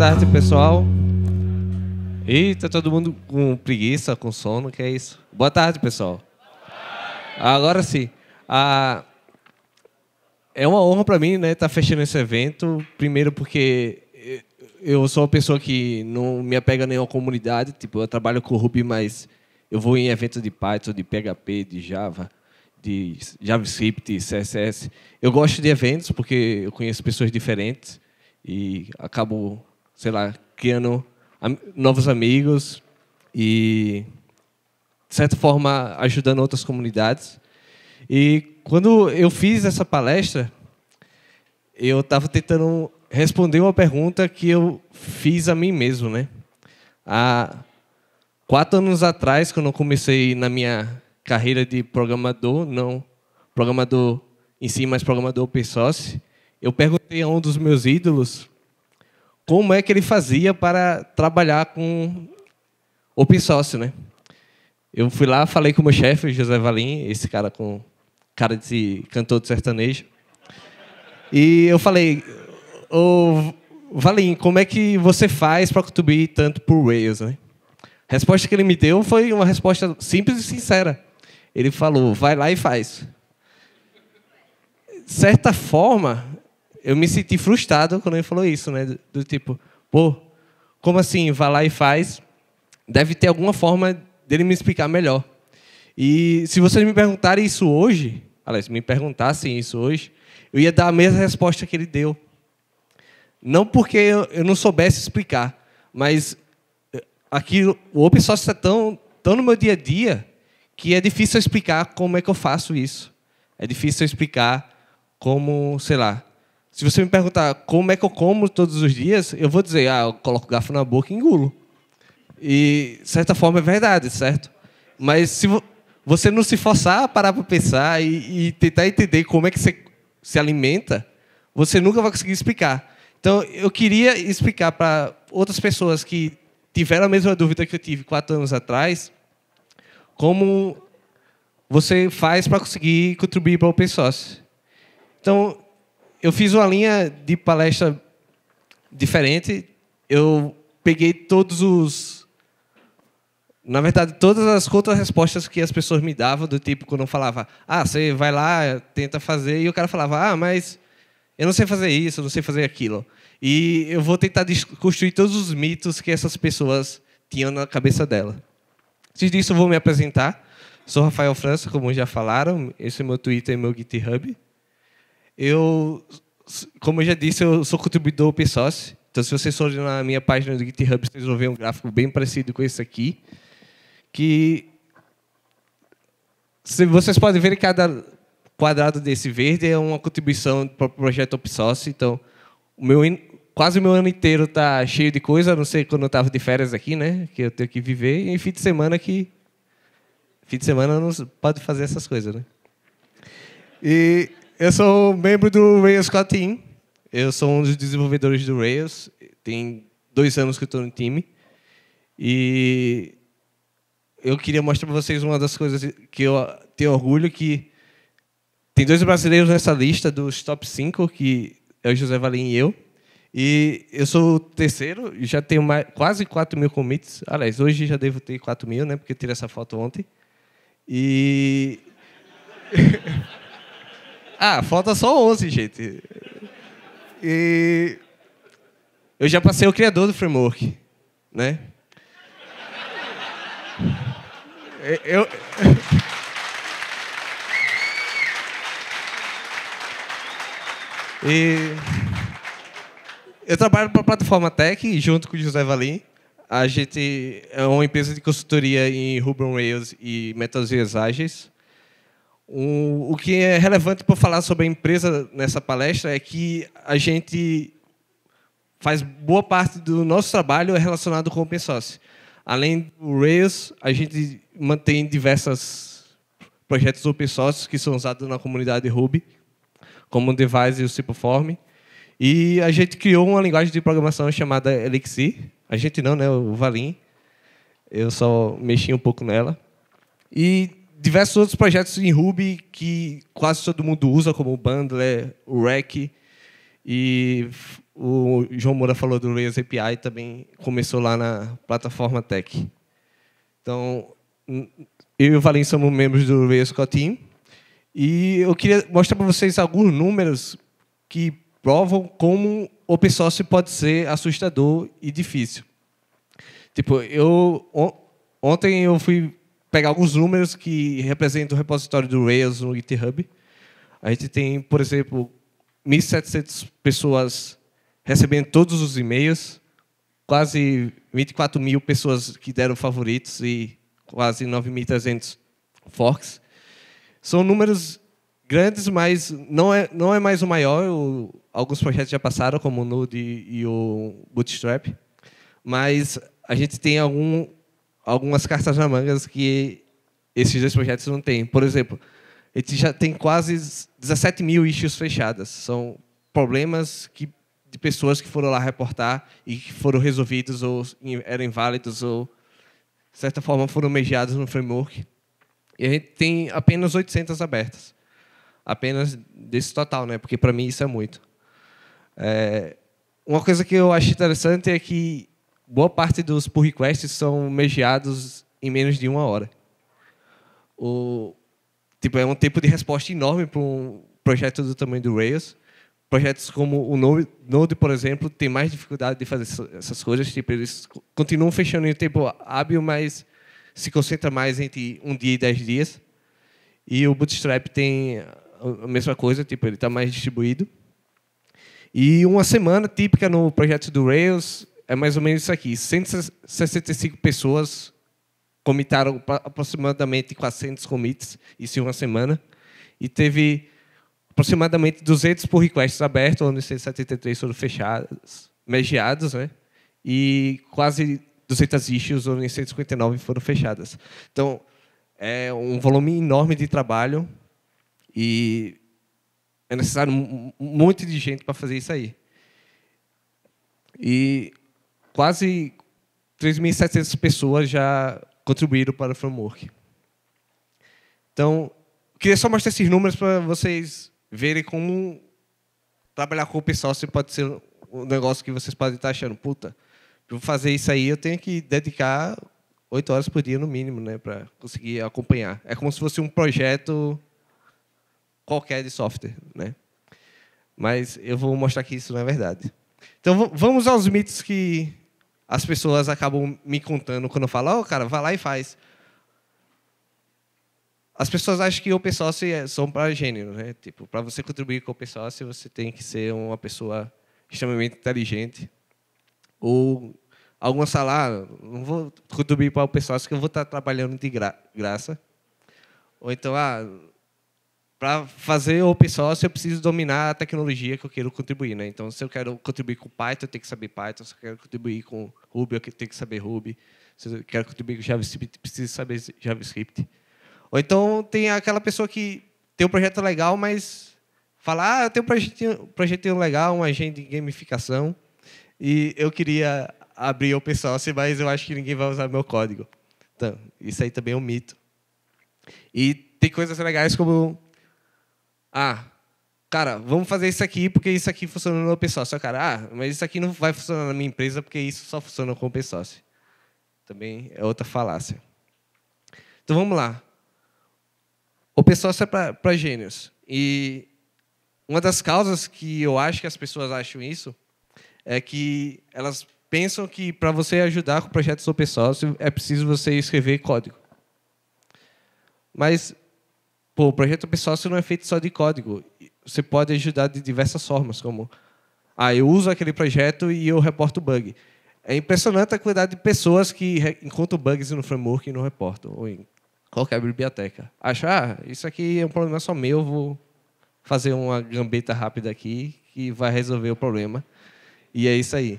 tarde, pessoal. Eita, todo mundo com preguiça, com sono, que é isso. Boa tarde, pessoal. Agora sim. Ah, é uma honra para mim, né, estar tá fechando esse evento. Primeiro porque eh, eu sou uma pessoa que não me apega a nenhuma comunidade. Tipo, eu trabalho com Ruby, mas eu vou em eventos de Python, de PHP, de Java, de JavaScript, CSS. Eu gosto de eventos porque eu conheço pessoas diferentes e acabo sei lá, criando am novos amigos e, de certa forma, ajudando outras comunidades. E quando eu fiz essa palestra, eu estava tentando responder uma pergunta que eu fiz a mim mesmo, né? Há quatro anos atrás, quando eu comecei na minha carreira de programador, não programador em si, mas programador open source, eu perguntei a um dos meus ídolos como é que ele fazia para trabalhar com open source, né? Eu fui lá, falei com o meu chefe, José Valim, esse cara com cara de cantor de sertanejo. E eu falei, ô Valim, como é que você faz para contribuir tanto por Rails, né? A resposta que ele me deu foi uma resposta simples e sincera. Ele falou, vai lá e faz. De Certa forma, eu me senti frustrado quando ele falou isso, né? Do, do, tipo, pô, como assim, vai lá e faz? Deve ter alguma forma dele me explicar melhor. E se vocês me perguntarem isso hoje, aliás, me perguntassem isso hoje, eu ia dar a mesma resposta que ele deu. Não porque eu, eu não soubesse explicar, mas eh, aqui o Open Source está tão, tão no meu dia a dia que é difícil explicar como é que eu faço isso. É difícil explicar como, sei lá, se você me perguntar como é que eu como todos os dias, eu vou dizer, ah, eu coloco o garfo na boca e engulo. E, de certa forma, é verdade, certo? Mas se você não se forçar a parar para pensar e, e, tentar entender como é que você se alimenta, você nunca vai conseguir explicar. Então, eu queria explicar para outras pessoas que tiveram a mesma dúvida que eu tive quatro anos atrás, como você faz para conseguir contribuir para o open source. Então, eu fiz uma linha de palestra diferente. Eu peguei todos os. Na verdade, todas as contra-respostas que as pessoas me davam, do tipo, quando eu falava, ah, você vai lá, tenta fazer, e o cara falava, ah, mas eu não sei fazer isso, eu não sei fazer aquilo. E eu vou tentar desconstruir todos os mitos que essas pessoas tinham na cabeça dela. Antes disso, eu vou me apresentar. Sou Rafael França, como já falaram, esse é meu Twitter e meu GitHub. Eu, como eu já disse, eu sou contribuidor open source. Então, se vocês forem na minha página do GitHub, vocês vão ver um gráfico bem parecido com esse aqui, que se vocês podem ver que cada quadrado desse verde é uma contribuição para o projeto open source. Então, o meu quase o meu ano inteiro tá cheio de coisa, a não sei quando eu estava de férias aqui, né? Que eu tenho que viver. E fim de semana que. Fim de semana não pode fazer essas coisas, né? E eu sou membro do Rails Core Team. Eu sou um dos desenvolvedores do Rails. Tem dois anos que estou no time. E eu queria mostrar para vocês uma das coisas que eu tenho orgulho, que tem dois brasileiros nessa lista dos top 5, que é o José Valim e eu. E eu sou o terceiro, já tenho mais, quase 4 mil commits. Aliás, hoje já devo ter 4 mil, né? Porque tirei essa foto ontem. E... Ah, falta só 11, gente. E eu já passei o criador do framework, né? Eu E eu trabalho para a plataforma Tech junto com o José Valim. A gente é uma empresa de consultoria em Ruby on Rails e metodologias ágeis. O, o que é relevante para falar sobre a empresa nessa palestra é que a gente faz boa parte do nosso trabalho é relacionado com o open source. Além do Rails, a gente mantém diversos projetos open source que são usados na comunidade Ruby, como o Device e o Simpleform. E a gente criou uma linguagem de programação chamada Elixir. A gente não, né? O Valim. Eu só mexi um pouco nela. E diversos outros projetos em Ruby que quase todo mundo usa, como o Bundler, o Rack. E o João Moura falou do Rails API, também começou lá na plataforma Tech. Então, eu e o Valen somos membros do Rails Team E eu queria mostrar para vocês alguns números que provam como open source pode ser assustador e difícil. Tipo, eu on, ontem eu fui pegar alguns números que representam o repositório do Rails no GitHub. A gente tem, por exemplo, 1.700 pessoas recebendo todos os e-mails, quase 24 mil pessoas que deram favoritos e quase 9.300 forks. São números grandes, mas não é, não é mais o maior. O, alguns projetos já passaram, como o Node e, e o Bootstrap. Mas a gente tem algum, algumas cartas na manga que esses dois projetos não têm. Por exemplo, a gente já tem quase 17 mil issues fechadas. São problemas que, de pessoas que foram lá reportar e que foram resolvidos ou eram inválidos ou, de certa forma, foram mediados no framework. E a gente tem apenas 800 abertas. Apenas desse total, né? porque para mim isso é muito. É... Uma coisa que eu acho interessante é que boa parte dos pull requests são mediados em menos de uma hora. O, tipo, é um tempo de resposta enorme para um projeto do tamanho do Rails. Projetos como o Node, por exemplo, tem mais dificuldade de fazer essas coisas. Tipo, eles continuam fechando em tempo hábil, mas se concentra mais entre um dia e dez dias. E o Bootstrap tem a mesma coisa, tipo, ele está mais distribuído. E uma semana típica no projeto do Rails é mais ou menos isso aqui. 165 pessoas comitaram aproximadamente 400 commits, isso em uma semana, e teve aproximadamente 200 pull requests abertos, onde 173 foram fechados, mediados, né? e quase 200 issues, onde 159 foram fechadas. Então, é um volume enorme de trabalho e é necessário um monte de gente para fazer isso aí. E quase 3.700 pessoas já contribuíram para o framework. Então, queria só mostrar esses números para vocês verem como trabalhar com o pessoal pode ser um negócio que vocês podem estar achando, puta, para fazer isso aí eu tenho que dedicar oito horas por dia no mínimo, né, para conseguir acompanhar. É como se fosse um projeto qualquer de software, né? Mas eu vou mostrar que isso não é verdade. Então vamos aos mitos que as pessoas acabam me contando quando eu falo, ó, oh, cara, vai lá e faz. As pessoas acham que o pessoal é, são para gênero, né? Tipo, para você contribuir com o pessoal, você tem que ser uma pessoa extremamente inteligente ou algumas ah, não vou contribuir para o pessoal, acho que eu vou estar tá trabalhando de gra graça. Ou então, ah, para fazer open source, eu preciso dominar a tecnologia que eu quero contribuir. Né? Então, se eu quero contribuir com Python, eu tenho que saber Python. Se eu quero contribuir com Ruby, eu tenho que saber Ruby. Se eu quero contribuir com JavaScript, eu preciso saber JavaScript. Ou então, tem aquela pessoa que tem um projeto legal, mas fala, ah, eu tenho um projetinho, projetinho legal, um agente de gamificação, e eu queria abrir open source, mas eu acho que ninguém vai usar meu código. Então, isso aí também é um mito. E tem coisas legais como ah, cara, vamos fazer isso aqui porque isso aqui funciona no open source. cara, ah, mas isso aqui não vai funcionar na minha empresa porque isso só funciona com open source. Também é outra falácia. Então vamos lá. Open source é para gênios. E uma das causas que eu acho que as pessoas acham isso é que elas pensam que para você ajudar com projetos open source é preciso você escrever código. Mas o projeto pessoal você não é feito só de código. Você pode ajudar de diversas formas, como ah, eu uso aquele projeto e eu reporto bug. É impressionante a quantidade de pessoas que encontram bugs no framework e não reportam, ou em qualquer biblioteca. Achar, ah, isso aqui é um problema só meu, vou fazer uma gambeta rápida aqui que vai resolver o problema. E é isso aí.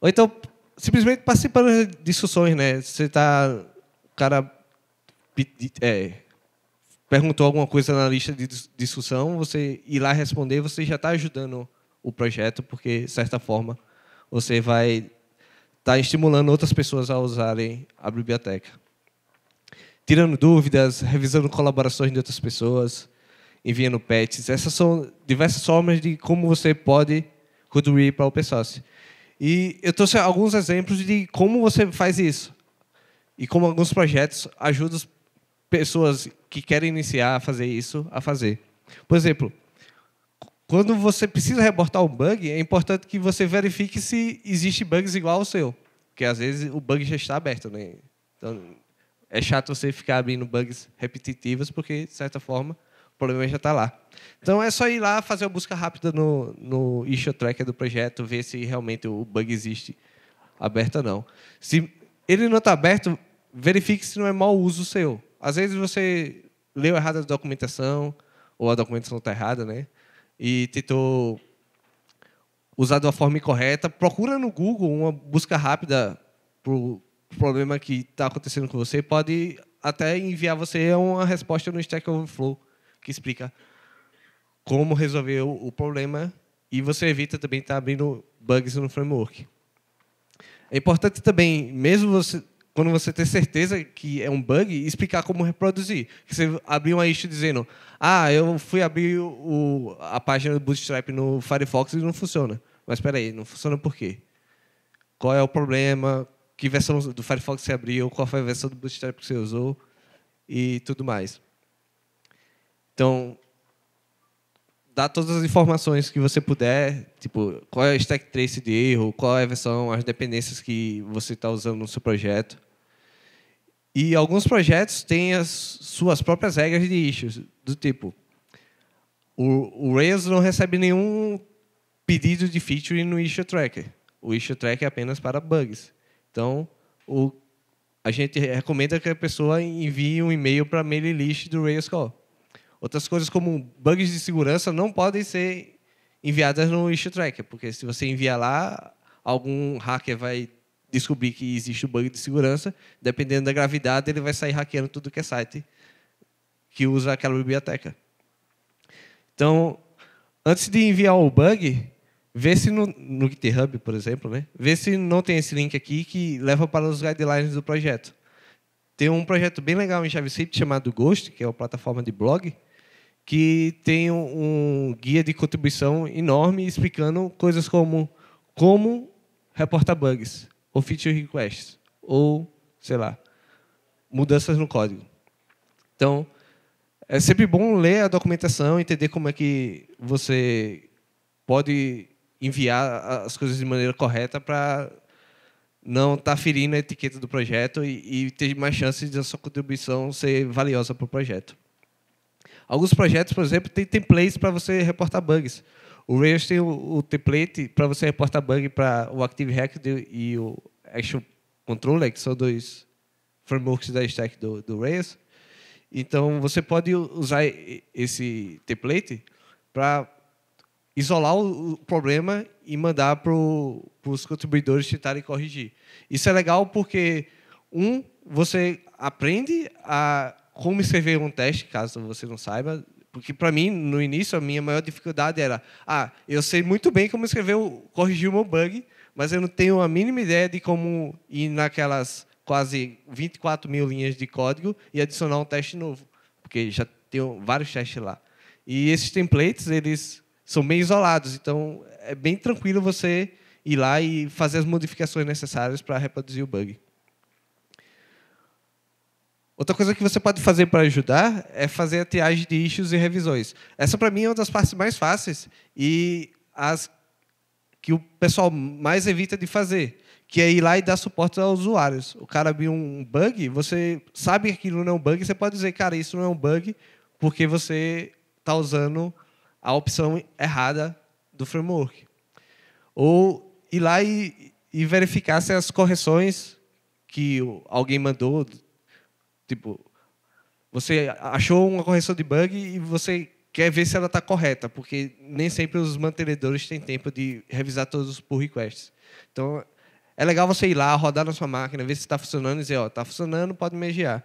Ou então, simplesmente participando de discussões, né? Você está. O cara. É, perguntou alguma coisa na lista de discussão, você ir lá responder, você já está ajudando o projeto, porque, de certa forma, você vai estar tá estimulando outras pessoas a usarem a biblioteca. Tirando dúvidas, revisando colaborações de outras pessoas, enviando patches. Essas são diversas formas de como você pode contribuir para o open source. E eu trouxe alguns exemplos de como você faz isso. E como alguns projetos ajudam pessoas que querem iniciar a fazer isso a fazer. Por exemplo, quando você precisa reportar um bug, é importante que você verifique se existe bugs igual ao seu, porque às vezes o bug já está aberto, né? Então é chato você ficar abrindo bugs repetitivos, porque de certa forma o problema já está lá. Então é só ir lá fazer uma busca rápida no, no issue tracker do projeto, ver se realmente o bug existe aberto ou não. Se ele não está aberto, verifique se não é mau uso seu. Às vezes você leu errado a documentação, ou a documentação está errada, né? E tentou usar de uma forma incorreta. Procura no Google uma busca rápida para o problema que está acontecendo com você. Pode até enviar você uma resposta no Stack Overflow que explica como resolver o problema e você evita também estar tá abrindo bugs no framework. É importante também, mesmo você quando você ter certeza que é um bug, explicar como reproduzir. Você abrir uma issue dizendo, ah, eu fui abrir o, a página do Bootstrap no Firefox e não funciona. Mas espera aí, não funciona por quê? Qual é o problema? Que versão do Firefox você abriu? Qual foi a versão do Bootstrap que você usou? E tudo mais. Então, dá todas as informações que você puder, tipo, qual é o stack trace de erro, qual é a versão, as dependências que você está usando no seu projeto e alguns projetos têm as suas próprias regras de issues, do tipo, o, o Rails não recebe nenhum pedido de feature no issue tracker. O issue tracker é apenas para bugs. Então, o, a gente recomenda que a pessoa envie um e-mail para a mailing list do Rails Call. Outras coisas como bugs de segurança não podem ser enviadas no issue tracker, porque se você enviar lá, algum hacker vai descobrir que existe um bug de segurança, dependendo da gravidade, ele vai sair hackeando tudo que é site que usa aquela biblioteca. Então, antes de enviar o bug, vê se no, no GitHub, por exemplo, né? vê se não tem esse link aqui que leva para os guidelines do projeto. Tem um projeto bem legal em JavaScript chamado Ghost, que é uma plataforma de blog, que tem um, um guia de contribuição enorme explicando coisas como como reportar bugs, ou feature requests, ou, sei lá, mudanças no código. Então, é sempre bom ler a documentação, entender como é que você pode enviar as coisas de maneira correta para não estar tá ferindo a etiqueta do projeto e, e ter mais chances de a sua contribuição ser valiosa para o projeto. Alguns projetos, por exemplo, têm templates para você reportar bugs. O Rails tem o, o template para você reportar bug para o Active Record e o Action Controller, que são dois frameworks da stack do, do Rails. Então, você pode usar esse template para isolar o problema e mandar para os contribuidores tentarem corrigir. Isso é legal porque, um, você aprende a como escrever um teste, caso você não saiba, porque para mim, no início, a minha maior dificuldade era: ah, eu sei muito bem como escrever, corrigir o meu bug, mas eu não tenho a mínima ideia de como ir naquelas quase 24 mil linhas de código e adicionar um teste novo, porque já tenho vários testes lá. E esses templates, eles são bem isolados, então é bem tranquilo você ir lá e fazer as modificações necessárias para reproduzir o bug. Outra coisa que você pode fazer para ajudar é fazer a triagem de issues e revisões. Essa, para mim, é uma das partes mais fáceis e as que o pessoal mais evita de fazer, que é ir lá e dar suporte aos usuários. O cara viu um bug, você sabe que aquilo não é um bug, você pode dizer, cara, isso não é um bug, porque você está usando a opção errada do framework. Ou ir lá e, e verificar se as correções que alguém mandou Tipo, você achou uma correção de bug e você quer ver se ela está correta, porque nem sempre os mantenedores têm tempo de revisar todos os pull requests. Então, é legal você ir lá, rodar na sua máquina, ver se está funcionando e dizer, ó, oh, está funcionando, pode megear.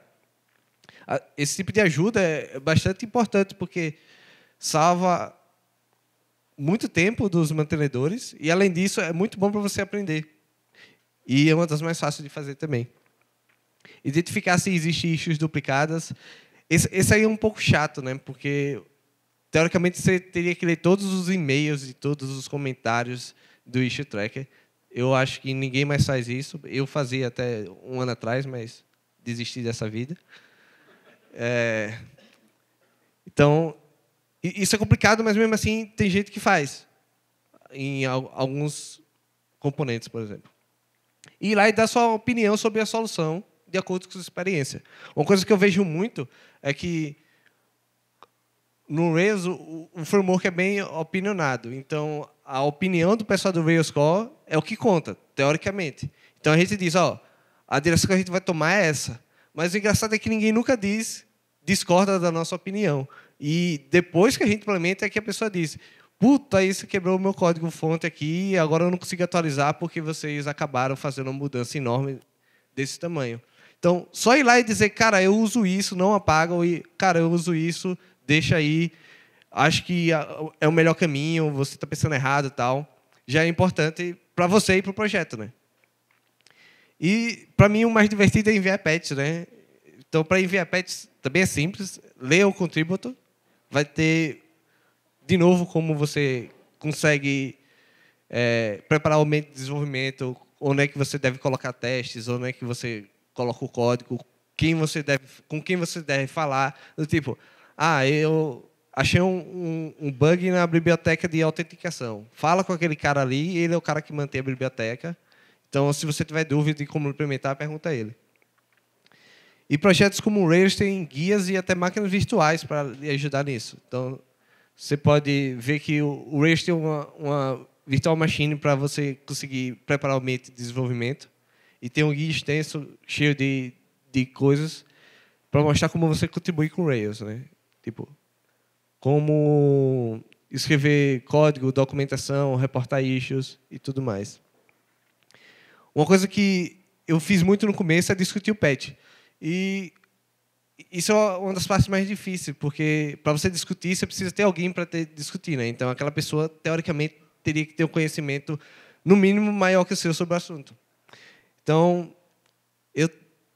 Esse tipo de ajuda é bastante importante, porque salva muito tempo dos mantenedores e, além disso, é muito bom para você aprender. E é uma das mais fáceis de fazer também identificar se existem issues duplicadas. Esse, esse aí é um pouco chato, né? Porque teoricamente você teria que ler todos os e-mails e todos os comentários do issue tracker. Eu acho que ninguém mais faz isso. Eu fazia até um ano atrás, mas desisti dessa vida. É... Então, isso é complicado, mas mesmo assim tem jeito que faz em alguns componentes, por exemplo. E ir lá e dar sua opinião sobre a solução de acordo com a sua experiência. Uma coisa que eu vejo muito é que no Rails o, o framework é bem opinionado. Então, a opinião do pessoal do Rails Core é o que conta, teoricamente. Então, a gente diz, ó, a direção que a gente vai tomar é essa. Mas o engraçado é que ninguém nunca diz, discorda da nossa opinião. E depois que a gente implementa é que a pessoa diz, puta, isso quebrou o meu código fonte aqui, agora eu não consigo atualizar porque vocês acabaram fazendo uma mudança enorme desse tamanho. Então, só ir lá e dizer, cara, eu uso isso, não apaga, ou, cara, eu uso isso, deixa aí, acho que é o melhor caminho, você está pensando errado e tal, já é importante para você e para o projeto, né? E, para mim, o mais divertido é enviar patch, né? Então, para enviar patch, também é simples, Lê o contributor, vai ter, de novo, como você consegue é, preparar o meio de desenvolvimento, onde é que você deve colocar testes, onde é que você coloca o código, quem você deve, com quem você deve falar. Do tipo, ah, eu achei um, um, um bug na biblioteca de autenticação. Fala com aquele cara ali, ele é o cara que mantém a biblioteca. Então, se você tiver dúvida de como implementar, pergunta a ele. E projetos como o Rails têm guias e até máquinas virtuais para lhe ajudar nisso. Então, você pode ver que o Rails tem uma, uma virtual machine para você conseguir preparar o ambiente de desenvolvimento e tem um guia extenso cheio de, de coisas para mostrar como você contribui com Rails, né? Tipo, como escrever código, documentação, reportar issues e tudo mais. Uma coisa que eu fiz muito no começo é discutir o patch. E isso é uma das partes mais difíceis, porque para você discutir, você precisa ter alguém para discutir, né? Então aquela pessoa teoricamente teria que ter um conhecimento no mínimo maior que o seu sobre o assunto. Então, eu,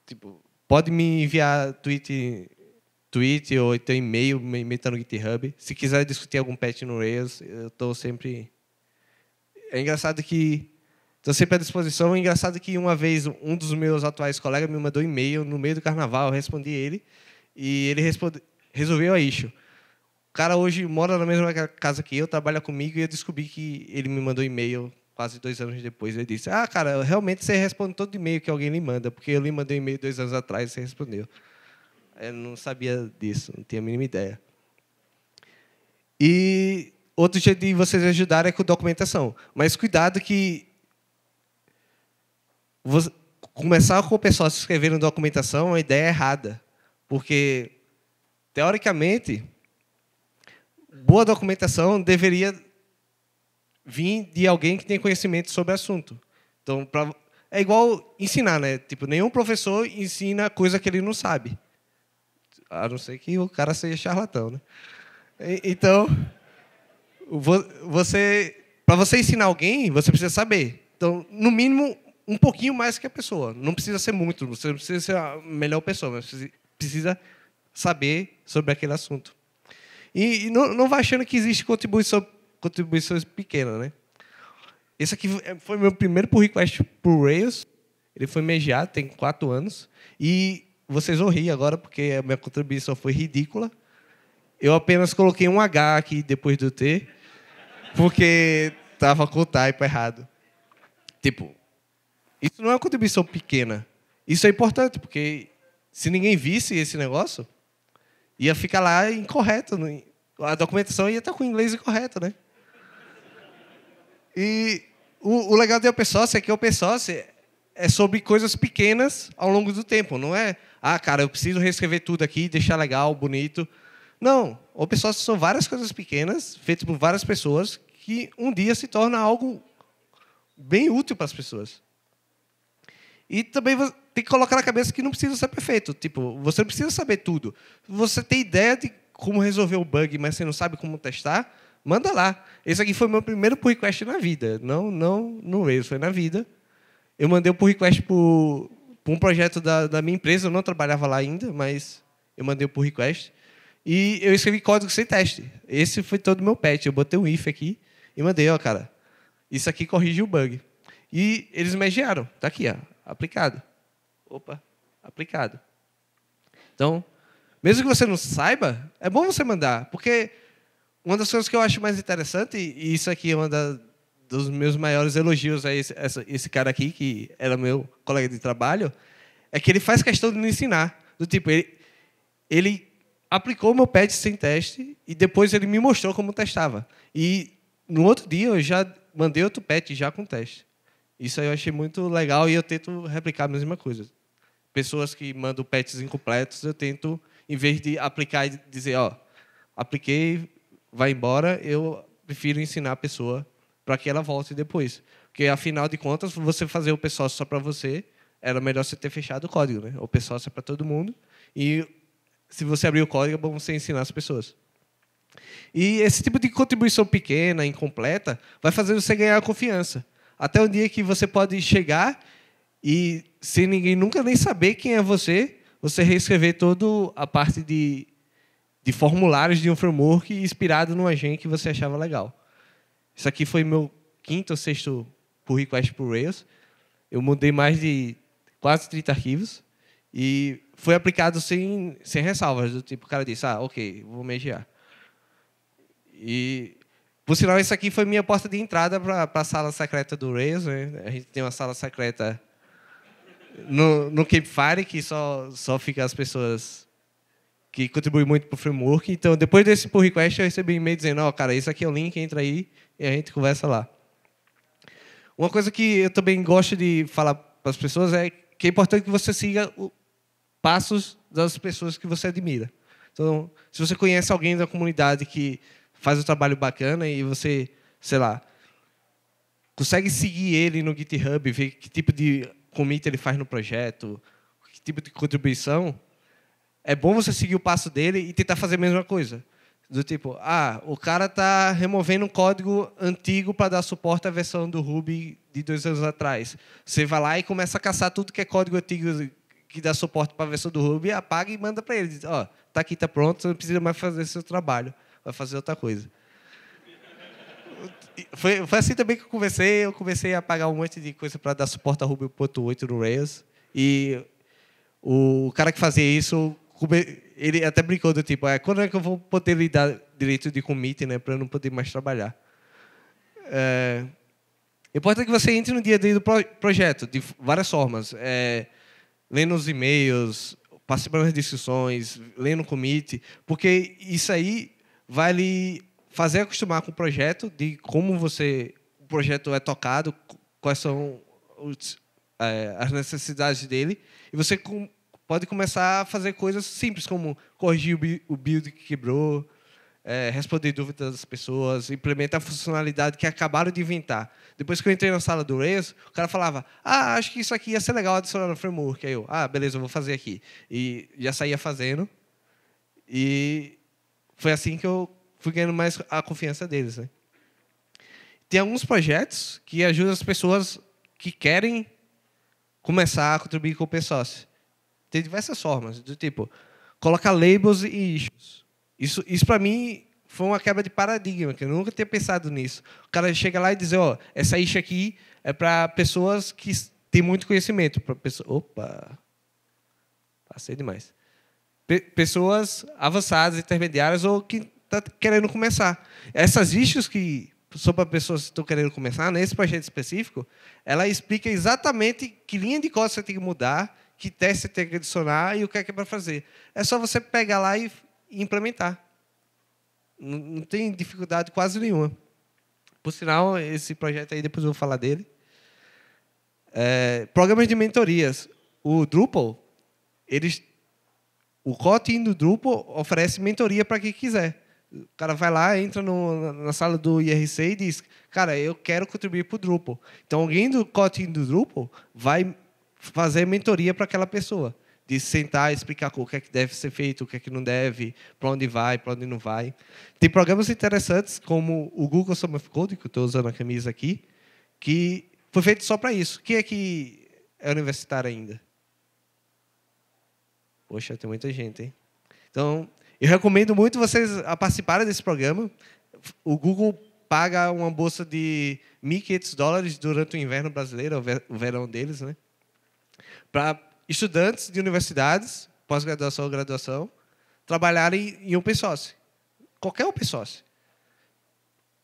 tipo, pode me enviar tweet, tweet ou então e-mail, me e no GitHub. Se quiser discutir algum patch no Rails, eu estou sempre... É engraçado que... Estou sempre à disposição. É engraçado que uma vez um dos meus atuais colegas me mandou e-mail no meio do carnaval, eu respondi ele, e ele responde, resolveu a issue. O cara hoje mora na mesma casa que eu, trabalha comigo, e eu descobri que ele me mandou e-mail quase dois anos depois, ele disse: Ah, cara, realmente você responde todo e-mail que alguém lhe manda, porque eu lhe mandei um e-mail dois anos atrás e você respondeu. Eu não sabia disso, não tinha a mínima ideia. E outro jeito de vocês ajudar é com documentação. Mas cuidado que. Começar com o pessoal se inscrever documentação é uma ideia errada. Porque, teoricamente, boa documentação deveria vir de alguém que tem conhecimento sobre o assunto. Então, pra, é igual ensinar, né? Tipo, nenhum professor ensina coisa que ele não sabe. A não ser que o cara seja charlatão, né? Então, você para você ensinar alguém, você precisa saber. Então, no mínimo, um pouquinho mais que a pessoa. Não precisa ser muito, você não precisa ser a melhor pessoa, mas precisa saber sobre aquele assunto. E, não, não vai achando que existe contribuição contribuições pequenas, né? Esse aqui é, foi meu primeiro pull request pro Rails. Ele foi mediado, tem quatro anos. E vocês vão rir agora, porque a minha contribuição foi ridícula. Eu apenas coloquei um H aqui depois do T, porque tava com o type errado. Tipo, isso não é uma contribuição pequena. Isso é importante, porque se ninguém visse esse negócio, ia ficar lá incorreto. A documentação ia estar com o inglês incorreto, né? E o, o legal do Open Source é que o Open Source é sobre coisas pequenas ao longo do tempo, não é, ah, cara, eu preciso reescrever tudo aqui, deixar legal, bonito. Não, Open Source são várias coisas pequenas, feitas por várias pessoas, que um dia se torna algo bem útil para as pessoas. E também tem que colocar na cabeça que não precisa ser perfeito. Tipo, você não precisa saber tudo. Você tem ideia de como resolver o bug, mas você não sabe como testar, Manda lá. Esse aqui foi meu primeiro pull request na vida. Não, não não Rails, foi na vida. Eu mandei o pull request para um projeto da, da minha empresa. Eu não trabalhava lá ainda, mas eu mandei o pull request. E eu escrevi código sem teste. Esse foi todo o meu patch. Eu botei um if aqui e mandei, ó, cara, isso aqui corrige o bug. E eles me agiaram. Está aqui, ó, aplicado. Opa, aplicado. Então, mesmo que você não saiba, é bom você mandar, porque uma das coisas que eu acho mais interessante, e isso aqui é um dos meus maiores elogios a esse, essa, esse cara aqui, que era meu colega de trabalho, é que ele faz questão de me ensinar. Do tipo, ele, ele aplicou meu pad sem teste e depois ele me mostrou como testava. E no outro dia eu já mandei outro patch já com teste. Isso aí eu achei muito legal e eu tento replicar a mesma coisa. Pessoas que mandam patches incompletos, eu tento, em vez de aplicar e dizer, ó, apliquei, vai embora, eu prefiro ensinar a pessoa para que ela volte depois. Porque, afinal de contas, você fazer o pessoal só para você, era melhor você ter fechado o código. Né? O pessoal é para todo mundo. E se você abrir o código, é bom você ensinar as pessoas. E esse tipo de contribuição pequena, incompleta, vai fazer você ganhar confiança. Até o dia que você pode chegar e, sem ninguém nunca nem saber quem é você, você reescrever toda a parte de de formulários de um framework inspirado numa agente que você achava legal. Isso aqui foi meu quinto ou sexto pull request o Rails. Eu mudei mais de quase 30 arquivos e foi aplicado sem, sem ressalvas. Do tipo, o cara disse, ah, ok, vou mediar. E, por sinal, isso aqui foi minha porta de entrada para a sala secreta do Rails. Né? A gente tem uma sala secreta no, no Cape Fire que só, só fica as pessoas que contribui muito para o framework. Então, depois desse pull request, eu recebi um e-mail dizendo, ó, oh, cara, esse aqui é o link, entra aí e a gente conversa lá. Uma coisa que eu também gosto de falar para as pessoas é que é importante que você siga os passos das pessoas que você admira. Então, se você conhece alguém da comunidade que faz um trabalho bacana e você, sei lá, consegue seguir ele no GitHub, ver que tipo de commit ele faz no projeto, que tipo de contribuição, é bom você seguir o passo dele e tentar fazer a mesma coisa. Do tipo, ah, o cara tá removendo um código antigo para dar suporte à versão do Ruby de dois anos atrás. Você vai lá e começa a caçar tudo que é código antigo que dá suporte para a versão do Ruby, apaga e manda para ele. ó, oh, tá aqui, tá pronto, você não precisa mais fazer seu trabalho, vai fazer outra coisa. Foi, foi assim também que eu comecei. Eu comecei a apagar um monte de coisa para dar suporte a Ruby 1.8 no Rails. E o cara que fazia isso ele até brincou do tipo, é quando é que eu vou poder lhe dar direito de commit, né, para não poder mais trabalhar? É, importa é que você entre no dia a dia do pro projeto de várias formas, é, lendo os e-mails, participando das discussões, lendo o commit, porque isso aí vai lhe fazer acostumar com o projeto, de como você o projeto é tocado, quais são os, é, as necessidades dele, e você pode começar a fazer coisas simples, como corrigir o build que quebrou, é, responder dúvidas das pessoas, implementar funcionalidade que acabaram de inventar. Depois que eu entrei na sala do Rails, o cara falava, ah, acho que isso aqui ia ser legal adicionar no framework. Aí eu, ah, beleza, eu vou fazer aqui. E já saía fazendo. E foi assim que eu fui ganhando mais a confiança deles. Né? Tem alguns projetos que ajudam as pessoas que querem começar a contribuir com o PSOS. Tem diversas formas, do tipo, colocar labels e issues. Isso, isso para mim, foi uma quebra de paradigma, que eu nunca tinha pensado nisso. O cara chega lá e diz, ó, oh, essa isha aqui é para pessoas que têm muito conhecimento. para pessoa... Opa! Passei demais. pessoas avançadas, intermediárias ou que tá querendo começar. Essas issues que são para pessoas que estão querendo começar, nesse projeto específico, ela explica exatamente que linha de código você tem que mudar que teste tem que adicionar e o que é que é para fazer. É só você pegar lá e implementar. Não, não tem dificuldade quase nenhuma. Por sinal, esse projeto aí, depois eu vou falar dele. É, programas de mentorias. O Drupal, eles, o core do Drupal oferece mentoria para quem quiser. O cara vai lá, entra no, na sala do IRC e diz: Cara, eu quero contribuir para o Drupal. Então, alguém do core do Drupal vai fazer mentoria para aquela pessoa. De sentar e explicar o que é que deve ser feito, o que é que não deve, para onde vai, para onde não vai. Tem programas interessantes, como o Google Summer of Code, que eu estou usando a camisa aqui, que foi feito só para isso. Quem é que é universitário ainda? Poxa, tem muita gente, hein? Então, eu recomendo muito vocês a participarem desse programa. O Google paga uma bolsa de 1.500 dólares durante o inverno brasileiro, é o verão deles, né? para estudantes de universidades, pós-graduação ou graduação, trabalharem em open source. Qualquer open source.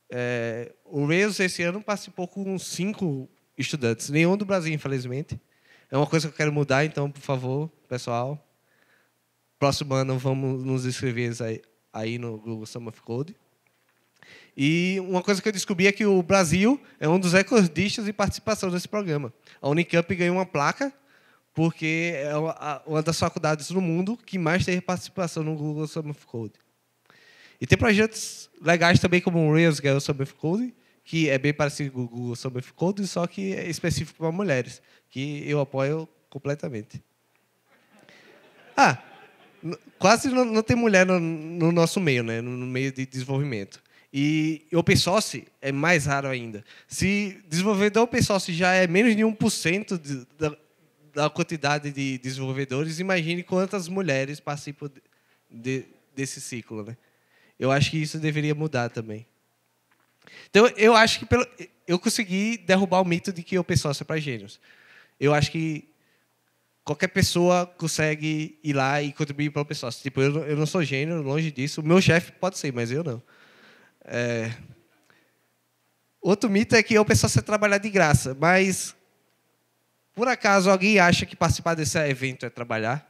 É, o Rails, esse ano, participou com cinco estudantes. Nenhum do Brasil, infelizmente. É uma coisa que eu quero mudar, então, por favor, pessoal. Próximo ano, vamos nos inscrever aí, aí no Google Summer of Code. E uma coisa que eu descobri é que o Brasil é um dos recordistas em participação desse programa. A Unicamp ganhou uma placa porque é uma das faculdades no mundo que mais teve participação no Google Summer of Code. E tem projetos legais também, como o Rails Girl Summer of Code, que é bem parecido com o Google Summer of Code, só que é específico para mulheres, que eu apoio completamente. Ah, quase não, não tem mulher no, no, nosso meio, né? no meio de desenvolvimento. E open source é mais raro ainda. Se desenvolvedor open source já é menos de 1% de, da, da quantidade de desenvolvedores, imagine quantas mulheres participam de, desse ciclo, né? Eu acho que isso deveria mudar também. Então, eu acho que pelo, eu consegui derrubar o mito de que o pessoal é para gênios. Eu acho que qualquer pessoa consegue ir lá e contribuir para o pessoal. Tipo, eu, eu não sou gênio, longe disso. O meu chefe pode ser, mas eu não. É... Outro mito é que o pessoal é trabalhar de graça, mas por acaso alguém acha que participar desse evento é trabalhar?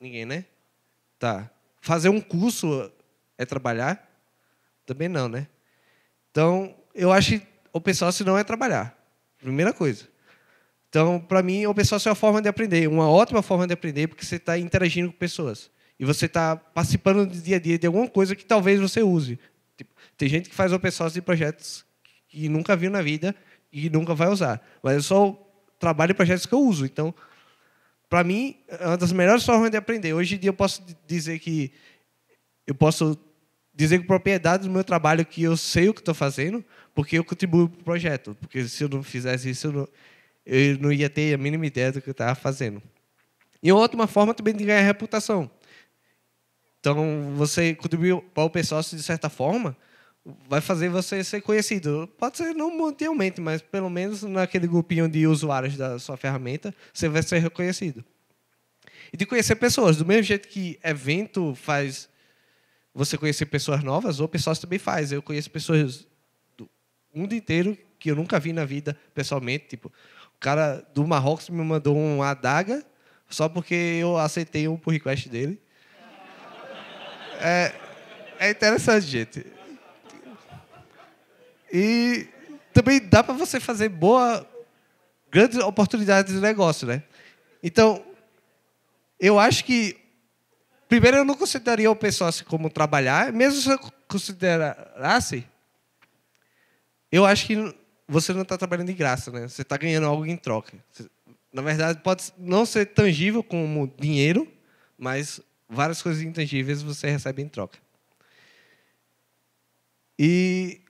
Ninguém, né? Tá. Fazer um curso é trabalhar? Também não, né? Então, eu acho que o pessoal se não é trabalhar. Primeira coisa. Então, para mim, o pessoal é uma forma de aprender, uma ótima forma de aprender, porque você está interagindo com pessoas. E você está participando do dia a dia de alguma coisa que talvez você use. Tipo, tem gente que faz o pessoal de projetos que nunca viu na vida e nunca vai usar. Mas eu é só trabalho em projetos que eu uso. Então, para mim, é uma das melhores formas de aprender. Hoje em dia eu posso dizer que eu posso dizer que propriedade do meu trabalho que eu sei o que estou fazendo, porque eu contribuo para o projeto. Porque se eu não fizesse isso, eu não, eu não ia ter a mínima ideia do que eu estava fazendo. E outra forma também de ganhar reputação. Então, você contribuiu para o pessoal de certa forma, vai fazer você ser conhecido. Pode ser não mundialmente, mas pelo menos naquele grupinho de usuários da sua ferramenta, você vai ser reconhecido. E de conhecer pessoas, do mesmo jeito que evento faz você conhecer pessoas novas, ou pessoas também faz. Eu conheço pessoas do mundo inteiro que eu nunca vi na vida pessoalmente, tipo, o cara do Marrocos me mandou uma adaga só porque eu aceitei um pull request dele. É, é interessante, gente. E também dá para você fazer boa, grandes oportunidades de negócio, né? Então, eu acho que primeiro eu não consideraria o pessoal assim como trabalhar, mesmo se eu considerasse, eu acho que você não está trabalhando de graça, né? Você está ganhando algo em troca. Na verdade, pode não ser tangível como dinheiro, mas várias coisas intangíveis você recebe em troca. E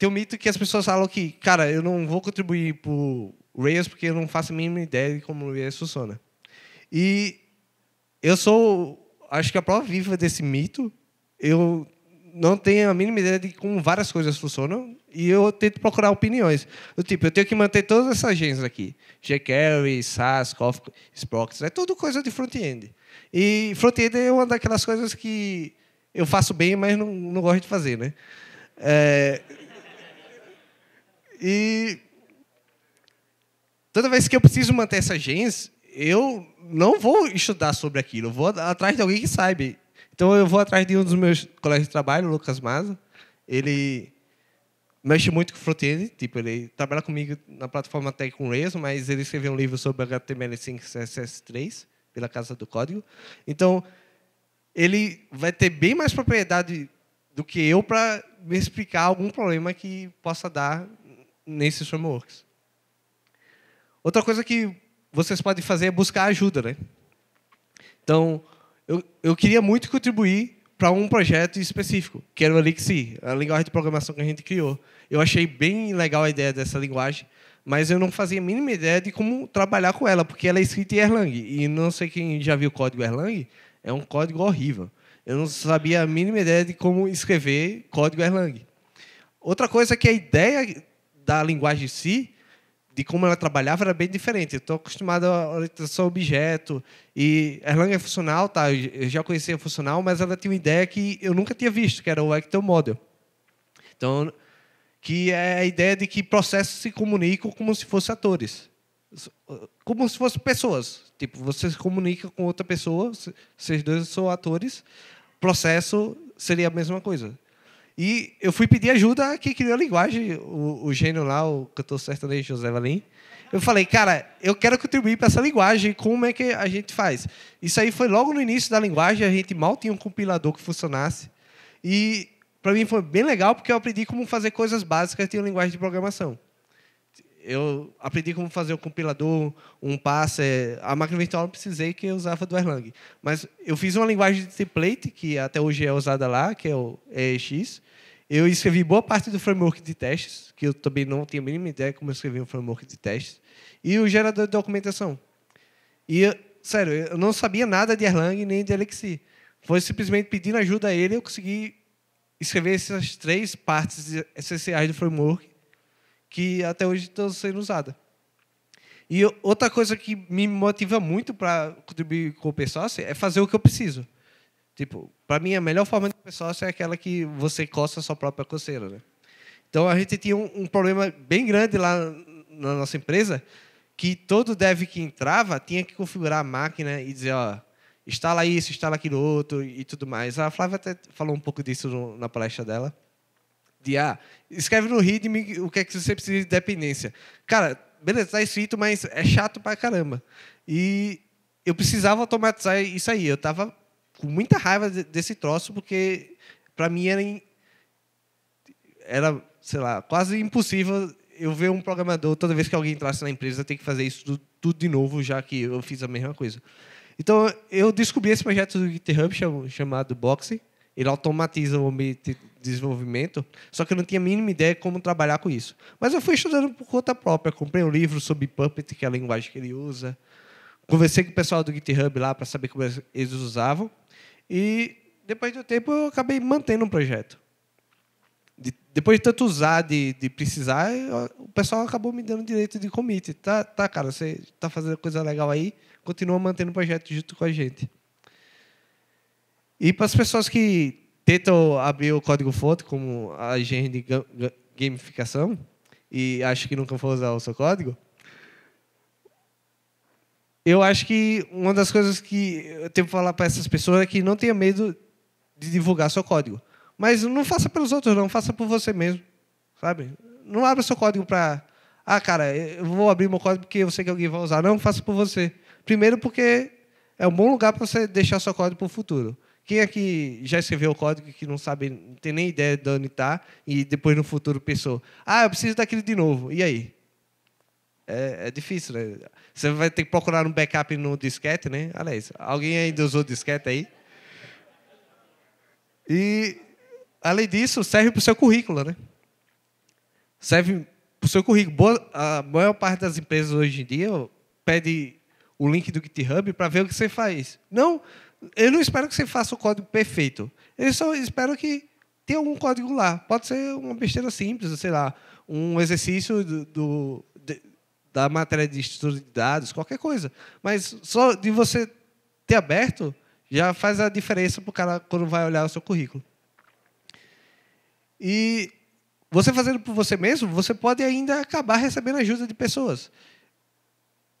tem um mito que as pessoas falam que, cara, eu não vou contribuir pro Rails porque eu não faço a mínima ideia de como o Rails funciona. E eu sou, acho que a prova viva desse mito. Eu não tenho a mínima ideia de como várias coisas funcionam e eu tento procurar opiniões. Do tipo, eu tenho que manter todas essas agências aqui: jQuery, SAS, Kafka, Sprockets, é tudo coisa de front-end. E front-end é uma daquelas coisas que eu faço bem, mas não, não gosto de fazer, né? É, e toda vez que eu preciso manter essa gens, eu não vou estudar sobre aquilo, eu vou atrás de alguém que saiba. Então eu vou atrás de um dos meus colegas de trabalho, o Lucas Maza. Ele mexe muito com front-end, tipo, ele trabalha comigo na plataforma Tech com Rails, mas ele escreveu um livro sobre HTML5 e CSS3 pela Casa do Código. Então, ele vai ter bem mais propriedade do que eu para me explicar algum problema que possa dar nesses frameworks. Outra coisa que vocês podem fazer é buscar ajuda, né? Então, eu, eu queria muito contribuir para um projeto específico, que era o Elixir, a linguagem de programação que a gente criou. Eu achei bem legal a ideia dessa linguagem, mas eu não fazia a mínima ideia de como trabalhar com ela, porque ela é escrita em Erlang. E não sei quem já viu o código Erlang, é um código horrível. Eu não sabia a mínima ideia de como escrever código Erlang. Outra coisa é que a ideia da linguagem em si, de como ela trabalhava, era bem diferente. estou acostumado à orientação a objeto. E Erlang é funcional, tá? Eu já conhecia funcional, mas ela tinha uma ideia que eu nunca tinha visto, que era o Actor Model. Então, que é a ideia de que processos se comunicam como se fossem atores. Uh, como se fossem pessoas. Tipo, você se comunica com outra pessoa, vocês dois são atores, processo seria a mesma coisa. E eu fui pedir ajuda a quem criou a linguagem, o, o gênio lá, o cantor sertanejo José Valim. Eu falei, cara, eu quero contribuir para essa linguagem, como é que a gente faz? Isso aí foi logo no início da linguagem, a gente mal tinha um compilador que funcionasse. E para mim foi bem legal, porque eu aprendi como fazer coisas básicas de uma linguagem de programação. Eu aprendi como fazer o um compilador, um parser. A máquina virtual não precisei, que eu usava do Erlang. Mas eu fiz uma linguagem de template, que até hoje é usada lá, que é o EX. Eu escrevi boa parte do framework de testes, que eu também não tinha a mínima ideia como eu escrevi um framework de testes, e o gerador de documentação. E, sério, eu não sabia nada de Erlang nem de Elixir. Foi simplesmente pedindo ajuda a ele, eu consegui escrever essas três partes essenciais do framework que até hoje estão sendo usadas. E outra coisa que me motiva muito para contribuir com o pessoal assim, é fazer o que eu preciso. Tipo, para mim, a melhor forma de ter sócio é aquela que você coça a sua própria coceira, né? Então, a gente tinha um, um problema bem grande lá na nossa empresa, que todo dev que entrava tinha que configurar a máquina e dizer, ó, instala isso, instala aquilo outro e tudo mais. A Flávia até falou um pouco disso no, na palestra dela. De, ah, escreve no readme o que é que você precisa de dependência. Cara, beleza, tá escrito, mas é chato para caramba. E eu precisava automatizar isso aí. Eu tava com muita raiva desse troço, porque para mim era, era, sei lá, quase impossível eu ver um programador, toda vez que alguém entrasse na empresa, ter que fazer isso tudo, tudo de novo, já que eu fiz a mesma coisa. Então, eu descobri esse projeto do GitHub chamado Boxy. Ele automatiza o ambiente de desenvolvimento, só que eu não tinha a mínima ideia de como trabalhar com isso. Mas eu fui estudando por conta própria. Comprei um livro sobre Puppet, que é a linguagem que ele usa. Conversei com o pessoal do GitHub lá para saber como eles usavam. E depois do tempo eu acabei mantendo um projeto. De, depois de tanto usar, de, de precisar, eu, o pessoal acabou me dando direito de commit. Tá, tá, cara, você tá fazendo coisa legal aí, continua mantendo o projeto junto com a gente. E para as pessoas que tentam abrir o código fonte como a agente de gamificação e acham que nunca vão usar o seu código, eu acho que uma das coisas que eu tenho que falar para essas pessoas é que não tenha medo de divulgar seu código. Mas não faça pelos outros, não. Faça por você mesmo. Sabe? Não abra seu código para... Ah, cara, eu vou abrir meu código porque eu sei que alguém vai usar. Não, faça por você. Primeiro porque é um bom lugar para você deixar seu código para o futuro. Quem aqui já escreveu o código que não sabe, não tem nem ideia de onde está e depois no futuro pensou, ah, eu preciso daquele de novo. E aí? É, é difícil, né? Você vai ter que procurar um backup no disquete, né? Aliás, alguém ainda usou disquete aí? E, além disso, serve para o seu currículo, né? Serve para o seu currículo. Boa, a maior parte das empresas hoje em dia pede o link do GitHub para ver o que você faz. Não, eu não espero que você faça o código perfeito. Eu só espero que tenha algum código lá. Pode ser uma besteira simples, sei lá, um exercício do, do da matéria de estrutura de dados, qualquer coisa. Mas só de você ter aberto já faz a diferença para o cara quando vai olhar o seu currículo. E você fazendo por você mesmo, você pode ainda acabar recebendo ajuda de pessoas.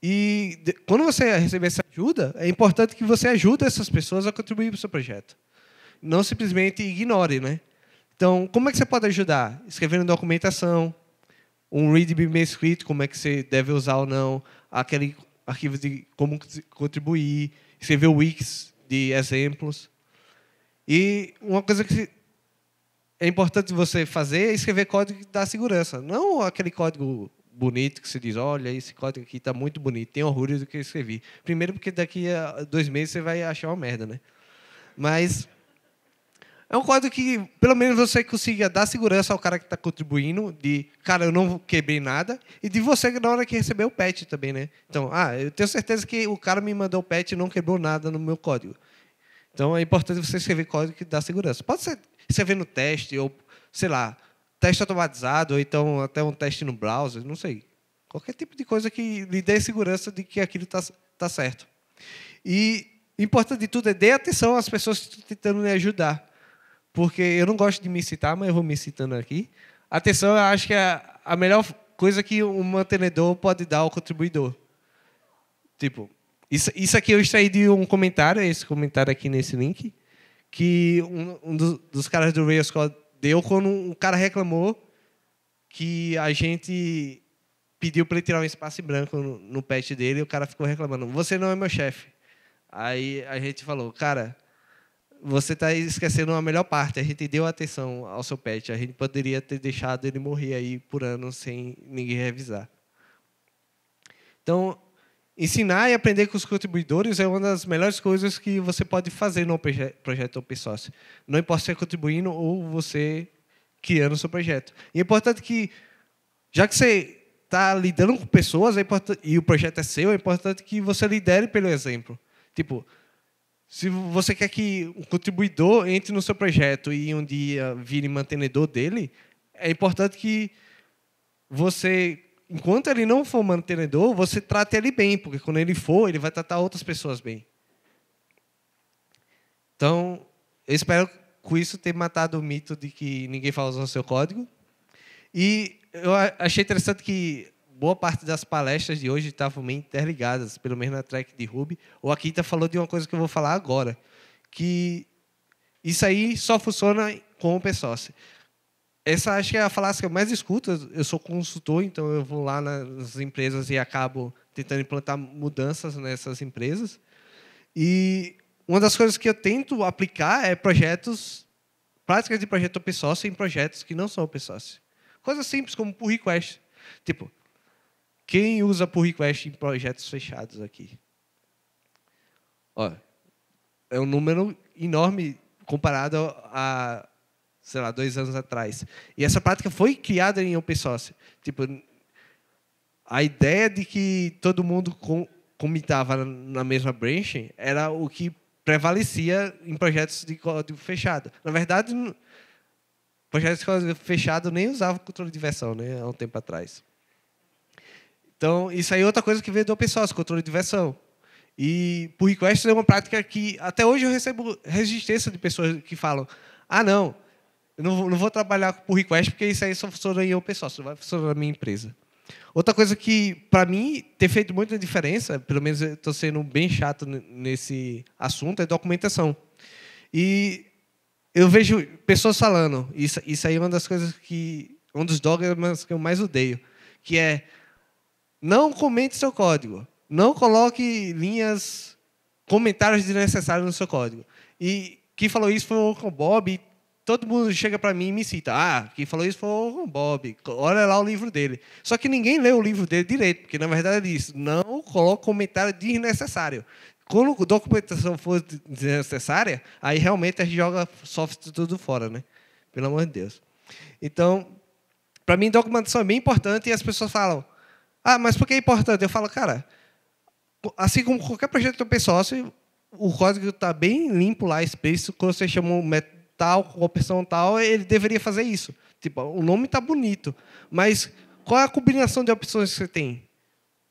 E quando você receber essa ajuda, é importante que você ajude essas pessoas a contribuir para o seu projeto. Não simplesmente ignore, né? Então, como é que você pode ajudar? Escrevendo documentação, um read bem script, como é que você deve usar ou não, aquele arquivo de como contribuir, escrever wikis de exemplos. E uma coisa que é importante você fazer é escrever código da segurança, não aquele código bonito que se diz, olha, esse código aqui está muito bonito, tem orgulho do que eu escrevi. Primeiro porque daqui a dois meses você vai achar uma merda, né? Mas é um código que, pelo menos, você consiga dar segurança ao cara que está contribuindo, de, cara, eu não quebrei nada, e de você na hora que receber o patch também, né? Então, ah, eu tenho certeza que o cara me mandou o patch e não quebrou nada no meu código. Então, é importante você escrever código que dá segurança. Pode ser escrever no teste, ou, sei lá, teste automatizado, ou então até um teste no browser, não sei. Qualquer tipo de coisa que lhe dê segurança de que aquilo está tá certo. E, importante de tudo é dê atenção às pessoas que estão tentando lhe ajudar porque eu não gosto de me citar, mas eu vou me citando aqui. A atenção, eu acho que é a melhor coisa que um mantenedor pode dar ao contribuidor. Tipo, isso, isso aqui eu extraí de um comentário, é esse comentário aqui nesse link, que um, um dos, dos, caras do Rails Code deu quando um cara reclamou que a gente pediu para ele tirar um espaço branco no, no patch dele e o cara ficou reclamando: Você não é meu chefe. Aí a gente falou, cara você está esquecendo a melhor parte. A gente deu atenção ao seu pet. A gente poderia ter deixado ele morrer aí por anos sem ninguém revisar. Então, ensinar e aprender com os contribuidores é uma das melhores coisas que você pode fazer no projeto open source. Não importa se é contribuindo ou você criando o seu projeto. E é importante que, já que você está lidando com pessoas é e o projeto é seu, é importante que você lidere pelo exemplo. Tipo, se você quer que um contribuidor entre no seu projeto e um dia vire mantenedor dele, é importante que você, enquanto ele não for mantenedor, você trate ele bem, porque quando ele for, ele vai tratar outras pessoas bem. Então, eu espero com isso ter matado o mito de que ninguém fala o seu código. E eu achei interessante que boa parte das palestras de hoje estavam meio interligadas, pelo menos na track de Ruby. O Akita falou de uma coisa que eu vou falar agora, que isso aí só funciona com o source. Essa acho que é a falácia que eu mais escuto. Eu sou consultor, então eu vou lá nas empresas e acabo tentando implantar mudanças nessas empresas. E uma das coisas que eu tento aplicar é projetos, práticas de projeto open source em projetos que não são open source. Coisas simples como pull request. Tipo, quem usa pull request em projetos fechados aqui? Ó, é um número enorme comparado a, sei lá, dois anos atrás. E essa prática foi criada em open source. Tipo, a ideia de que todo mundo com, comitava na mesma branch era o que prevalecia em projetos de código fechado. Na verdade, projetos de código fechado nem usavam controle de versão, né, há um tempo atrás. Então, isso aí é outra coisa que veio do open source, controle de versão. E pull request é uma prática que até hoje eu recebo resistência de pessoas que falam: ah, não, eu não, não vou trabalhar com pull request porque isso aí só funciona em open source, não vai funcionar na minha empresa. Outra coisa que, para mim, tem feito muita diferença, pelo menos estou sendo bem chato nesse assunto, é documentação. E eu vejo pessoas falando, isso, isso aí é uma das coisas que. um dos dogmas que eu mais odeio, que é não comente seu código. Não coloque linhas, comentários desnecessários no seu código. E quem falou isso foi o Bob. Todo mundo chega para mim e me cita. Ah, quem falou isso foi o Bob. Olha lá o livro dele. Só que ninguém lê o livro dele direito, porque na verdade é isso. Não coloque comentário desnecessário. Quando documentação for desnecessária, aí realmente a gente joga software tudo fora, né? Pelo amor de Deus. Então, para mim, documentação é bem importante e as pessoas falam: ah, mas por que é importante? Eu falo, cara, assim como qualquer projeto do open source, o código está bem limpo lá, space. quando você chama o metal com opção tal, ele deveria fazer isso. Tipo, o nome está bonito, mas qual é a combinação de opções que você tem?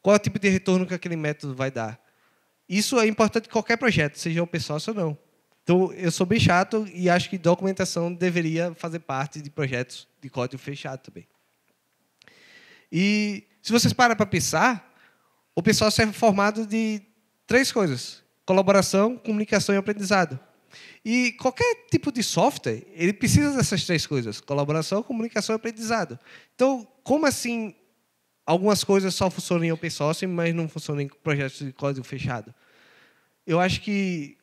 Qual é o tipo de retorno que aquele método vai dar? Isso é importante em qualquer projeto, seja open source ou não. Então, eu sou bem chato e acho que documentação deveria fazer parte de projetos de código fechado também. E se vocês param para pensar, o pessoal é formado de três coisas: colaboração, comunicação e aprendizado. E qualquer tipo de software, ele precisa dessas três coisas: colaboração, comunicação e aprendizado. Então, como assim algumas coisas só funcionam em open source, mas não funcionam em projetos de código fechado? Eu acho que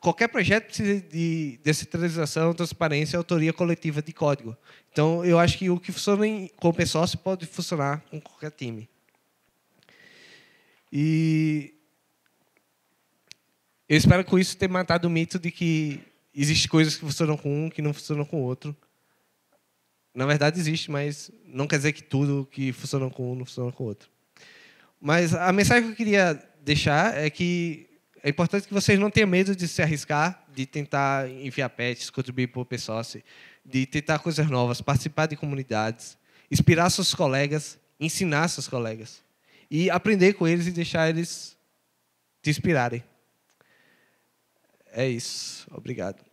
qualquer projeto precisa de descentralização, transparência, autoria coletiva de código. Então, eu acho que o que funciona com open source pode funcionar com qualquer time. E eu espero com isso ter matado o mito de que existem coisas que funcionam com um que não funcionam com o outro. Na verdade, existe, mas não quer dizer que tudo que funciona com um não funciona com o outro. Mas a mensagem que eu queria deixar é que é importante que vocês não tenham medo de se arriscar, de tentar enviar patches, contribuir para o open source, de tentar coisas novas, participar de comunidades, inspirar seus colegas, ensinar seus colegas e aprender com eles e deixar eles te inspirarem. É isso. Obrigado.